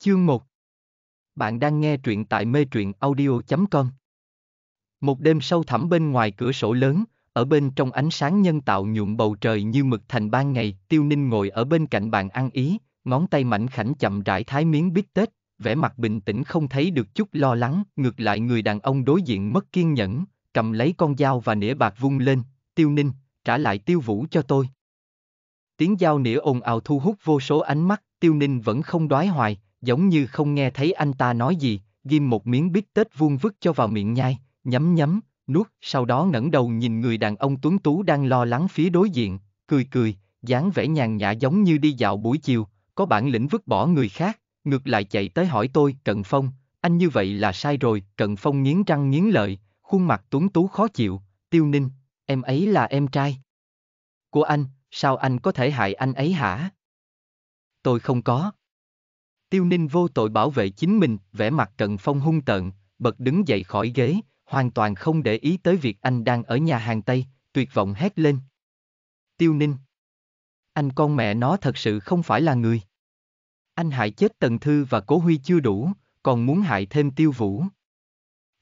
Chương 1 Bạn đang nghe truyện tại mê truyện audio.com Một đêm sâu thẳm bên ngoài cửa sổ lớn, ở bên trong ánh sáng nhân tạo nhuộm bầu trời như mực thành ban ngày, Tiêu Ninh ngồi ở bên cạnh bàn ăn ý, ngón tay mảnh khảnh chậm rãi thái miếng bít tết, vẻ mặt bình tĩnh không thấy được chút lo lắng, ngược lại người đàn ông đối diện mất kiên nhẫn, cầm lấy con dao và nĩa bạc vung lên, Tiêu Ninh, trả lại Tiêu Vũ cho tôi. Tiếng dao nĩa ồn ào thu hút vô số ánh mắt, Tiêu Ninh vẫn không đoái hoài, giống như không nghe thấy anh ta nói gì, ghim một miếng bít tết vuông vứt cho vào miệng nhai, nhấm nhấm, nuốt, sau đó ngẩng đầu nhìn người đàn ông tuấn tú đang lo lắng phía đối diện, cười cười, dáng vẻ nhàn nhã giống như đi dạo buổi chiều, có bản lĩnh vứt bỏ người khác, ngược lại chạy tới hỏi tôi, Cận Phong, anh như vậy là sai rồi, Cận Phong nghiến răng nghiến lợi, khuôn mặt tuấn tú khó chịu, Tiêu Ninh, em ấy là em trai. Của anh, sao anh có thể hại anh ấy hả? Tôi không có. Tiêu Ninh vô tội bảo vệ chính mình, vẻ mặt Trần Phong hung tợn, bật đứng dậy khỏi ghế, hoàn toàn không để ý tới việc anh đang ở nhà hàng Tây, tuyệt vọng hét lên. Tiêu Ninh Anh con mẹ nó thật sự không phải là người. Anh hại chết Tần Thư và Cố Huy chưa đủ, còn muốn hại thêm Tiêu Vũ.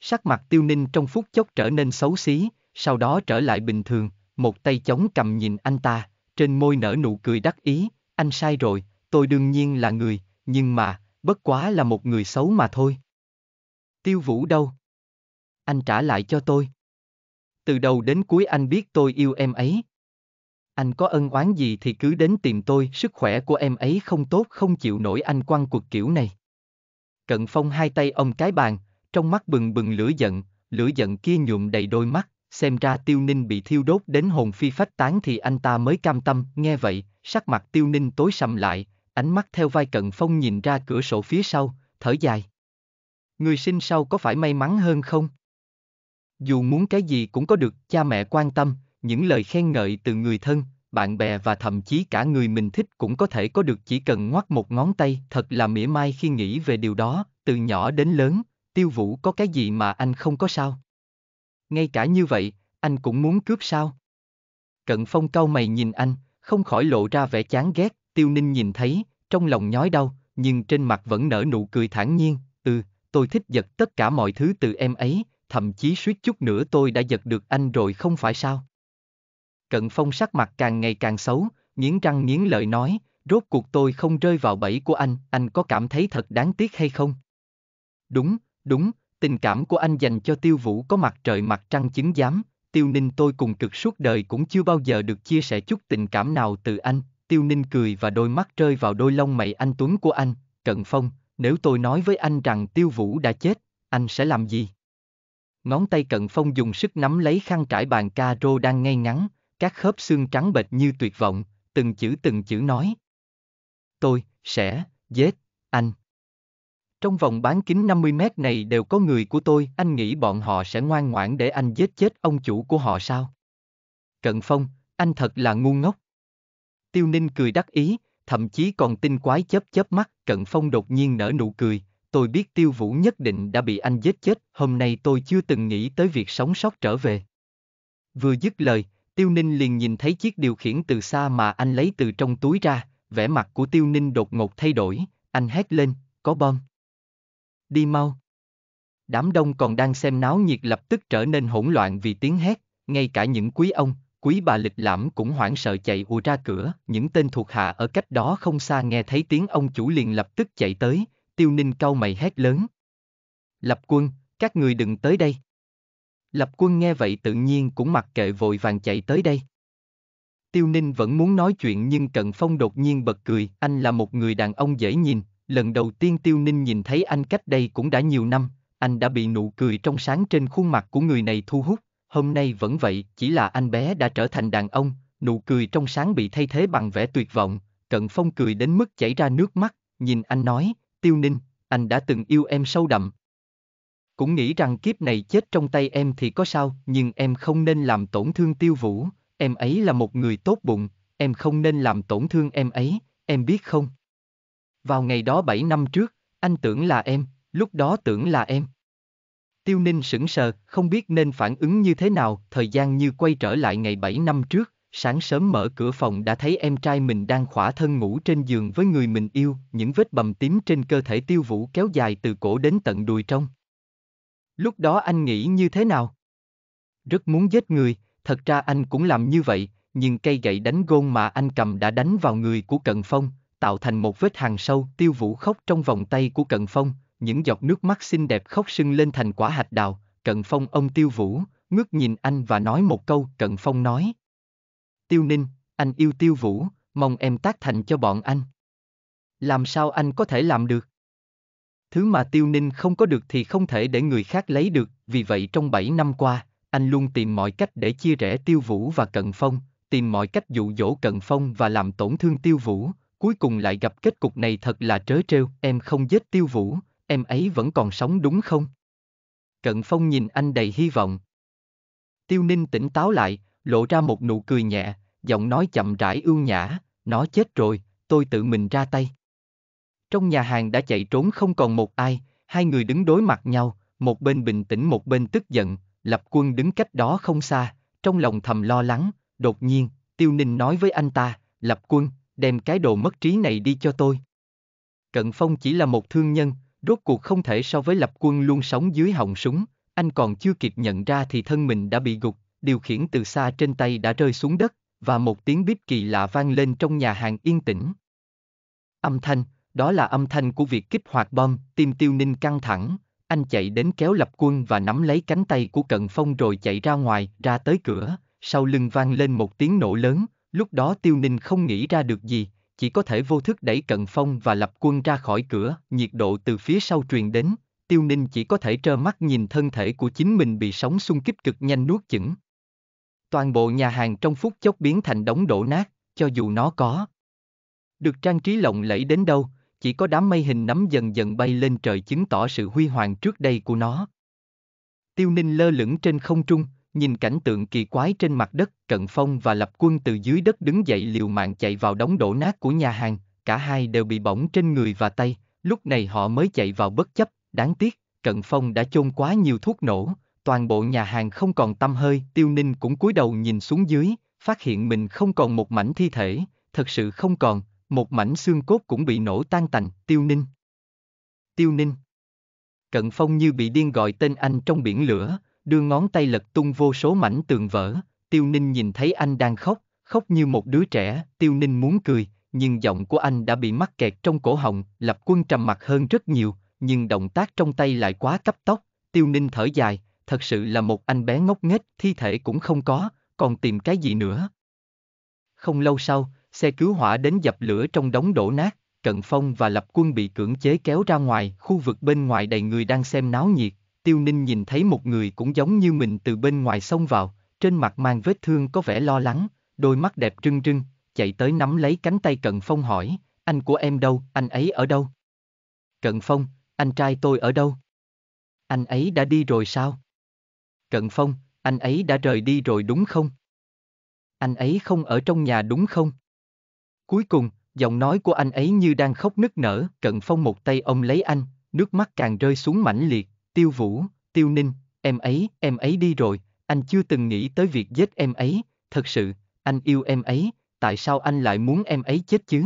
Sắc mặt Tiêu Ninh trong phút chốc trở nên xấu xí, sau đó trở lại bình thường, một tay chống cầm nhìn anh ta, trên môi nở nụ cười đắc ý, anh sai rồi, tôi đương nhiên là người, nhưng mà, bất quá là một người xấu mà thôi. Tiêu vũ đâu? Anh trả lại cho tôi. Từ đầu đến cuối anh biết tôi yêu em ấy. Anh có ân oán gì thì cứ đến tìm tôi, sức khỏe của em ấy không tốt không chịu nổi anh quăng cuộc kiểu này. Cận phong hai tay ông cái bàn, trong mắt bừng bừng lửa giận, lửa giận kia nhuộm đầy đôi mắt, xem ra tiêu ninh bị thiêu đốt đến hồn phi phách tán thì anh ta mới cam tâm, nghe vậy, sắc mặt tiêu ninh tối sầm lại, ánh mắt theo vai cận phong nhìn ra cửa sổ phía sau, thở dài. Người sinh sau có phải may mắn hơn không? Dù muốn cái gì cũng có được cha mẹ quan tâm, những lời khen ngợi từ người thân, bạn bè và thậm chí cả người mình thích cũng có thể có được chỉ cần ngoắt một ngón tay. Thật là mỉa mai khi nghĩ về điều đó, từ nhỏ đến lớn, tiêu vũ có cái gì mà anh không có sao? Ngay cả như vậy, anh cũng muốn cướp sao? Cận phong cau mày nhìn anh, không khỏi lộ ra vẻ chán ghét, Tiêu Ninh nhìn thấy, trong lòng nhói đau, nhưng trên mặt vẫn nở nụ cười thản nhiên, ừ, tôi thích giật tất cả mọi thứ từ em ấy, thậm chí suýt chút nữa tôi đã giật được anh rồi không phải sao. Cận phong sắc mặt càng ngày càng xấu, nghiến răng nghiến lợi nói, rốt cuộc tôi không rơi vào bẫy của anh, anh có cảm thấy thật đáng tiếc hay không? Đúng, đúng, tình cảm của anh dành cho tiêu vũ có mặt trời mặt trăng chứng giám, tiêu ninh tôi cùng cực suốt đời cũng chưa bao giờ được chia sẻ chút tình cảm nào từ anh, Tiêu Ninh cười và đôi mắt rơi vào đôi lông mày anh Tuấn của anh, Cận Phong, nếu tôi nói với anh rằng Tiêu Vũ đã chết, anh sẽ làm gì? Ngón tay Cận Phong dùng sức nắm lấy khăn trải bàn ca rô đang ngay ngắn, các khớp xương trắng bệch như tuyệt vọng, từng chữ từng chữ nói. Tôi, sẽ, giết, anh. Trong vòng bán kính 50 mét này đều có người của tôi, anh nghĩ bọn họ sẽ ngoan ngoãn để anh giết chết ông chủ của họ sao? Cận Phong, anh thật là ngu ngốc. Tiêu Ninh cười đắc ý, thậm chí còn tinh quái chớp chớp mắt, Cận Phong đột nhiên nở nụ cười, tôi biết Tiêu Vũ nhất định đã bị anh giết chết, hôm nay tôi chưa từng nghĩ tới việc sống sót trở về. Vừa dứt lời, Tiêu Ninh liền nhìn thấy chiếc điều khiển từ xa mà anh lấy từ trong túi ra, vẻ mặt của Tiêu Ninh đột ngột thay đổi, anh hét lên, có bom. Đi mau. Đám đông còn đang xem náo nhiệt lập tức trở nên hỗn loạn vì tiếng hét, ngay cả những quý ông, Quý bà lịch lãm cũng hoảng sợ chạy ùa ra cửa, những tên thuộc hạ ở cách đó không xa nghe thấy tiếng ông chủ liền lập tức chạy tới, tiêu ninh cau mày hét lớn. Lập quân, các người đừng tới đây. Lập quân nghe vậy tự nhiên cũng mặc kệ vội vàng chạy tới đây. Tiêu ninh vẫn muốn nói chuyện nhưng Cận Phong đột nhiên bật cười, anh là một người đàn ông dễ nhìn, lần đầu tiên tiêu ninh nhìn thấy anh cách đây cũng đã nhiều năm, anh đã bị nụ cười trong sáng trên khuôn mặt của người này thu hút hôm nay vẫn vậy, chỉ là anh bé đã trở thành đàn ông, nụ cười trong sáng bị thay thế bằng vẻ tuyệt vọng, Cận Phong cười đến mức chảy ra nước mắt, nhìn anh nói, Tiêu Ninh, anh đã từng yêu em sâu đậm. Cũng nghĩ rằng kiếp này chết trong tay em thì có sao, nhưng em không nên làm tổn thương Tiêu Vũ, em ấy là một người tốt bụng, em không nên làm tổn thương em ấy, em biết không? Vào ngày đó 7 năm trước, anh tưởng là em, lúc đó tưởng là em. Tiêu Ninh sững sờ, không biết nên phản ứng như thế nào, thời gian như quay trở lại ngày 7 năm trước, sáng sớm mở cửa phòng đã thấy em trai mình đang khỏa thân ngủ trên giường với người mình yêu, những vết bầm tím trên cơ thể tiêu vũ kéo dài từ cổ đến tận đùi trong. Lúc đó anh nghĩ như thế nào? Rất muốn giết người, thật ra anh cũng làm như vậy, nhưng cây gậy đánh gôn mà anh cầm đã đánh vào người của Cận Phong, tạo thành một vết hàng sâu, tiêu vũ khóc trong vòng tay của Cận Phong, những giọt nước mắt xinh đẹp khóc sưng lên thành quả hạch đào, cận phong ông tiêu vũ, ngước nhìn anh và nói một câu, cận phong nói. Tiêu ninh, anh yêu tiêu vũ, mong em tác thành cho bọn anh. Làm sao anh có thể làm được? Thứ mà tiêu ninh không có được thì không thể để người khác lấy được, vì vậy trong 7 năm qua, anh luôn tìm mọi cách để chia rẽ tiêu vũ và cận phong, tìm mọi cách dụ dỗ cận phong và làm tổn thương tiêu vũ, cuối cùng lại gặp kết cục này thật là trớ trêu, em không giết tiêu vũ, em ấy vẫn còn sống đúng không? Cận Phong nhìn anh đầy hy vọng. Tiêu Ninh tỉnh táo lại, lộ ra một nụ cười nhẹ, giọng nói chậm rãi ưu nhã, nó chết rồi, tôi tự mình ra tay. Trong nhà hàng đã chạy trốn không còn một ai, hai người đứng đối mặt nhau, một bên bình tĩnh một bên tức giận, lập quân đứng cách đó không xa, trong lòng thầm lo lắng, đột nhiên, Tiêu Ninh nói với anh ta, lập quân, đem cái đồ mất trí này đi cho tôi. Cận Phong chỉ là một thương nhân, rốt cuộc không thể so với lập quân luôn sống dưới họng súng, anh còn chưa kịp nhận ra thì thân mình đã bị gục, điều khiển từ xa trên tay đã rơi xuống đất, và một tiếng bíp kỳ lạ vang lên trong nhà hàng yên tĩnh. Âm thanh, đó là âm thanh của việc kích hoạt bom, tim tiêu ninh căng thẳng, anh chạy đến kéo lập quân và nắm lấy cánh tay của cận phong rồi chạy ra ngoài, ra tới cửa, sau lưng vang lên một tiếng nổ lớn, lúc đó tiêu ninh không nghĩ ra được gì, chỉ có thể vô thức đẩy cận phong và lập quân ra khỏi cửa, nhiệt độ từ phía sau truyền đến, tiêu ninh chỉ có thể trơ mắt nhìn thân thể của chính mình bị sóng xung kích cực nhanh nuốt chửng. Toàn bộ nhà hàng trong phút chốc biến thành đống đổ nát, cho dù nó có. Được trang trí lộng lẫy đến đâu, chỉ có đám mây hình nắm dần dần bay lên trời chứng tỏ sự huy hoàng trước đây của nó. Tiêu ninh lơ lửng trên không trung, nhìn cảnh tượng kỳ quái trên mặt đất, Cận Phong và Lập Quân từ dưới đất đứng dậy liều mạng chạy vào đống đổ nát của nhà hàng, cả hai đều bị bỏng trên người và tay, lúc này họ mới chạy vào bất chấp, đáng tiếc, Cận Phong đã chôn quá nhiều thuốc nổ, toàn bộ nhà hàng không còn tâm hơi, Tiêu Ninh cũng cúi đầu nhìn xuống dưới, phát hiện mình không còn một mảnh thi thể, thật sự không còn, một mảnh xương cốt cũng bị nổ tan tành, Tiêu Ninh. Tiêu Ninh. Cận Phong như bị điên gọi tên anh trong biển lửa, đưa ngón tay lật tung vô số mảnh tường vỡ, tiêu ninh nhìn thấy anh đang khóc, khóc như một đứa trẻ, tiêu ninh muốn cười, nhưng giọng của anh đã bị mắc kẹt trong cổ họng, lập quân trầm mặt hơn rất nhiều, nhưng động tác trong tay lại quá cấp tốc, tiêu ninh thở dài, thật sự là một anh bé ngốc nghếch, thi thể cũng không có, còn tìm cái gì nữa. Không lâu sau, xe cứu hỏa đến dập lửa trong đống đổ nát, Cận Phong và Lập Quân bị cưỡng chế kéo ra ngoài, khu vực bên ngoài đầy người đang xem náo nhiệt, Tiêu Ninh nhìn thấy một người cũng giống như mình từ bên ngoài xông vào, trên mặt mang vết thương có vẻ lo lắng, đôi mắt đẹp trưng trưng, chạy tới nắm lấy cánh tay Cận Phong hỏi, anh của em đâu, anh ấy ở đâu? Cận Phong, anh trai tôi ở đâu? Anh ấy đã đi rồi sao? Cận Phong, anh ấy đã rời đi rồi đúng không? Anh ấy không ở trong nhà đúng không? Cuối cùng, giọng nói của anh ấy như đang khóc nức nở, Cận Phong một tay ôm lấy anh, nước mắt càng rơi xuống mãnh liệt, Tiêu Vũ, Tiêu Ninh, em ấy, em ấy đi rồi, anh chưa từng nghĩ tới việc giết em ấy, thật sự, anh yêu em ấy, tại sao anh lại muốn em ấy chết chứ?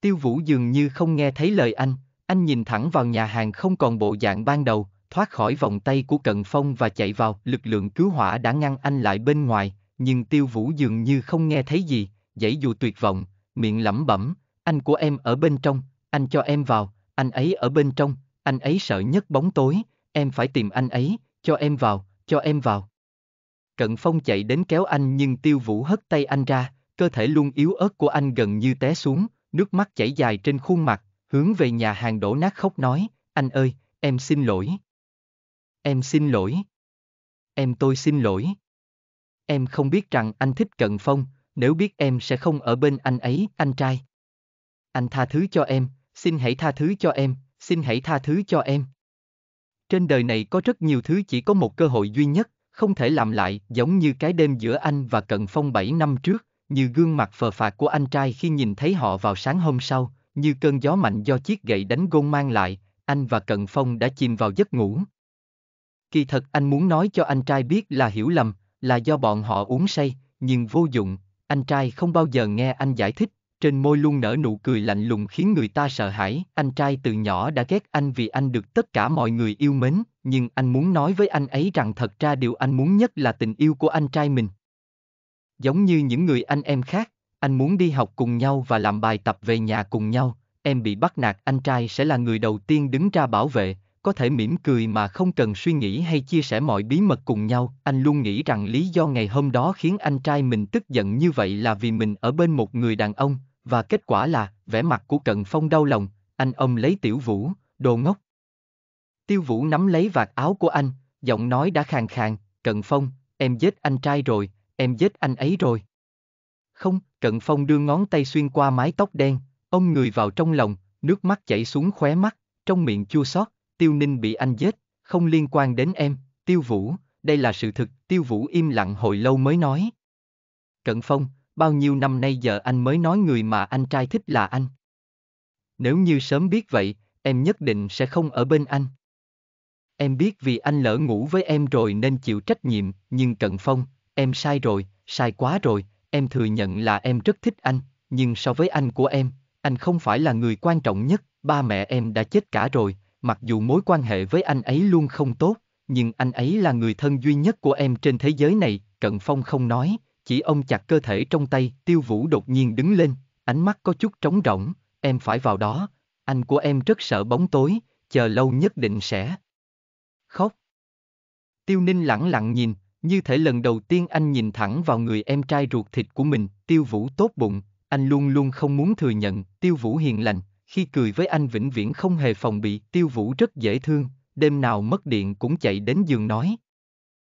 Tiêu Vũ dường như không nghe thấy lời anh, anh nhìn thẳng vào nhà hàng không còn bộ dạng ban đầu, thoát khỏi vòng tay của Cận Phong và chạy vào, lực lượng cứu hỏa đã ngăn anh lại bên ngoài, nhưng Tiêu Vũ dường như không nghe thấy gì, dãy dù tuyệt vọng, miệng lẩm bẩm, anh của em ở bên trong, anh cho em vào, anh ấy ở bên trong, anh ấy sợ nhất bóng tối, em phải tìm anh ấy, cho em vào, cho em vào. Cận Phong chạy đến kéo anh nhưng Tiêu Vũ hất tay anh ra, cơ thể luôn yếu ớt của anh gần như té xuống, nước mắt chảy dài trên khuôn mặt, hướng về nhà hàng đổ nát khóc nói, anh ơi, em xin lỗi. Em xin lỗi. Em tôi xin lỗi. Em không biết rằng anh thích Cận Phong, nếu biết em sẽ không ở bên anh ấy, anh trai. Anh tha thứ cho em, xin hãy tha thứ cho em, xin hãy tha thứ cho em. Trên đời này có rất nhiều thứ chỉ có một cơ hội duy nhất, không thể làm lại, giống như cái đêm giữa anh và Cận Phong 7 năm trước, như gương mặt phờ phạc của anh trai khi nhìn thấy họ vào sáng hôm sau, như cơn gió mạnh do chiếc gậy đánh gôn mang lại, anh và Cận Phong đã chìm vào giấc ngủ. Kỳ thật anh muốn nói cho anh trai biết là hiểu lầm, là do bọn họ uống say, nhưng vô dụng, anh trai không bao giờ nghe anh giải thích, trên môi luôn nở nụ cười lạnh lùng khiến người ta sợ hãi. Anh trai từ nhỏ đã ghét anh vì anh được tất cả mọi người yêu mến, nhưng anh muốn nói với anh ấy rằng thật ra điều anh muốn nhất là tình yêu của anh trai mình. Giống như những người anh em khác, anh muốn đi học cùng nhau và làm bài tập về nhà cùng nhau, em bị bắt nạt anh trai sẽ là người đầu tiên đứng ra bảo vệ, có thể mỉm cười mà không cần suy nghĩ hay chia sẻ mọi bí mật cùng nhau. Anh luôn nghĩ rằng lý do ngày hôm đó khiến anh trai mình tức giận như vậy là vì mình ở bên một người đàn ông, và kết quả là, vẻ mặt của Cận Phong đau lòng, anh ông lấy Tiểu Vũ, đồ ngốc. Tiêu Vũ nắm lấy vạt áo của anh, giọng nói đã khàn khàn, Cận Phong, em giết anh trai rồi, em giết anh ấy rồi. Không, Cận Phong đưa ngón tay xuyên qua mái tóc đen, ông người vào trong lòng, nước mắt chảy xuống khóe mắt, trong miệng chua xót, Tiêu Ninh bị anh giết, không liên quan đến em, Tiêu Vũ, đây là sự thực, Tiêu Vũ im lặng hồi lâu mới nói. Cận Phong, bao nhiêu năm nay giờ anh mới nói người mà anh trai thích là anh. Nếu như sớm biết vậy, em nhất định sẽ không ở bên anh. Em biết vì anh lỡ ngủ với em rồi nên chịu trách nhiệm, nhưng Cận Phong, em sai rồi, sai quá rồi, em thừa nhận là em rất thích anh, nhưng so với anh của em, anh không phải là người quan trọng nhất, ba mẹ em đã chết cả rồi, mặc dù mối quan hệ với anh ấy luôn không tốt, nhưng anh ấy là người thân duy nhất của em trên thế giới này, Cận Phong không nói, chỉ ông chặt cơ thể trong tay, tiêu vũ đột nhiên đứng lên, ánh mắt có chút trống rỗng, em phải vào đó, anh của em rất sợ bóng tối, chờ lâu nhất định sẽ. Khóc. Tiêu ninh lặng lặng nhìn, như thể lần đầu tiên anh nhìn thẳng vào người em trai ruột thịt của mình, tiêu vũ tốt bụng, anh luôn luôn không muốn thừa nhận, tiêu vũ hiền lành, khi cười với anh vĩnh viễn không hề phòng bị, tiêu vũ rất dễ thương, đêm nào mất điện cũng chạy đến giường nói.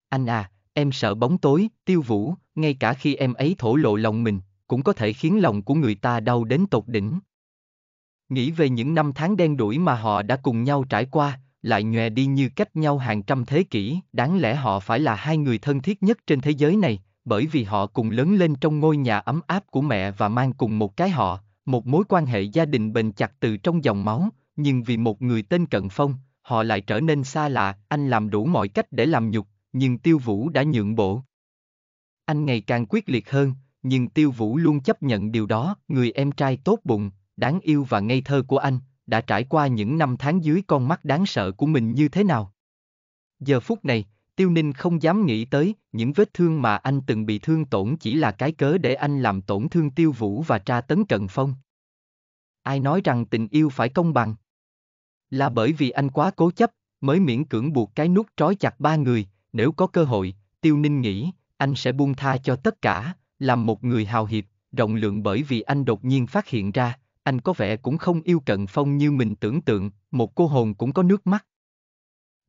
Anh à, Em sợ bóng tối, tiêu vũ, ngay cả khi em ấy thổ lộ lòng mình, cũng có thể khiến lòng của người ta đau đến tột đỉnh. Nghĩ về những năm tháng đen đủi mà họ đã cùng nhau trải qua, lại nhòe đi như cách nhau hàng trăm thế kỷ, đáng lẽ họ phải là hai người thân thiết nhất trên thế giới này, bởi vì họ cùng lớn lên trong ngôi nhà ấm áp của mẹ và mang cùng một cái họ, một mối quan hệ gia đình bền chặt từ trong dòng máu, nhưng vì một người tên Cận Phong, họ lại trở nên xa lạ, anh làm đủ mọi cách để làm nhục, nhưng Tiêu Vũ đã nhượng bộ. Anh ngày càng quyết liệt hơn, nhưng Tiêu Vũ luôn chấp nhận điều đó, người em trai tốt bụng, đáng yêu và ngây thơ của anh, đã trải qua những năm tháng dưới con mắt đáng sợ của mình như thế nào. Giờ phút này, Tiêu Ninh không dám nghĩ tới, những vết thương mà anh từng bị thương tổn chỉ là cái cớ để anh làm tổn thương Tiêu Vũ và tra tấn Trần Phong. Ai nói rằng tình yêu phải công bằng? Là bởi vì anh quá cố chấp, mới miễn cưỡng buộc cái nút trói chặt ba người, nếu có cơ hội, Tiêu Ninh nghĩ, anh sẽ buông tha cho tất cả, làm một người hào hiệp, rộng lượng bởi vì anh đột nhiên phát hiện ra, anh có vẻ cũng không yêu Cận Phong như mình tưởng tượng, một cô hồn cũng có nước mắt.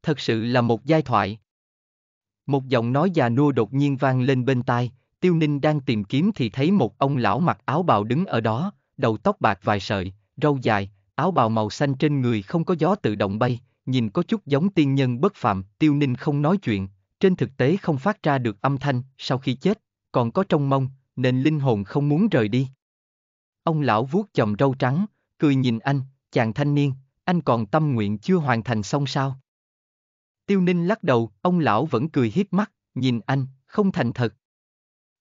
Thật sự là một giai thoại. Một giọng nói già nua đột nhiên vang lên bên tai, Tiêu Ninh đang tìm kiếm thì thấy một ông lão mặc áo bào đứng ở đó, đầu tóc bạc vài sợi, râu dài, áo bào màu xanh trên người không có gió tự động bay, nhìn có chút giống tiên nhân bất phạm, Tiêu Ninh không nói chuyện, trên thực tế không phát ra được âm thanh, sau khi chết, còn có trong mông, nên linh hồn không muốn rời đi. Ông lão vuốt chồng râu trắng, cười nhìn anh, chàng thanh niên, anh còn tâm nguyện chưa hoàn thành xong sao? Tiêu Ninh lắc đầu, ông lão vẫn cười hiếp mắt, nhìn anh, không thành thật.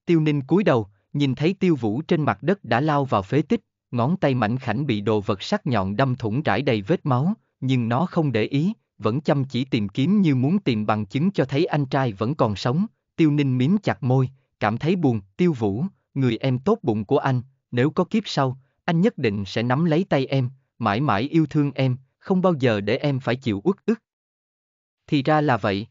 Tiêu Ninh cúi đầu, nhìn thấy Tiêu Vũ trên mặt đất đã lao vào phế tích, ngón tay mảnh khảnh bị đồ vật sắc nhọn đâm thủng rải đầy vết máu, nhưng nó không để ý, vẫn chăm chỉ tìm kiếm như muốn tìm bằng chứng cho thấy anh trai vẫn còn sống, tiêu ninh miếm chặt môi, cảm thấy buồn, tiêu vũ, người em tốt bụng của anh, nếu có kiếp sau, anh nhất định sẽ nắm lấy tay em, mãi mãi yêu thương em, không bao giờ để em phải chịu uất ức. Thì ra là vậy.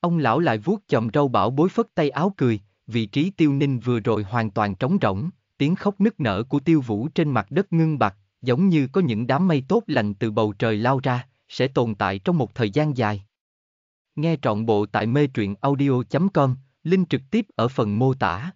Ông lão lại vuốt chòm râu bảo bối phất tay áo cười, vị trí tiêu ninh vừa rồi hoàn toàn trống rỗng, tiếng khóc nức nở của tiêu vũ trên mặt đất ngưng bặt, giống như có những đám mây tốt lành từ bầu trời lao ra, sẽ tồn tại trong một thời gian dài. Nghe trọn bộ tại mê truyện audio.com, link trực tiếp ở phần mô tả.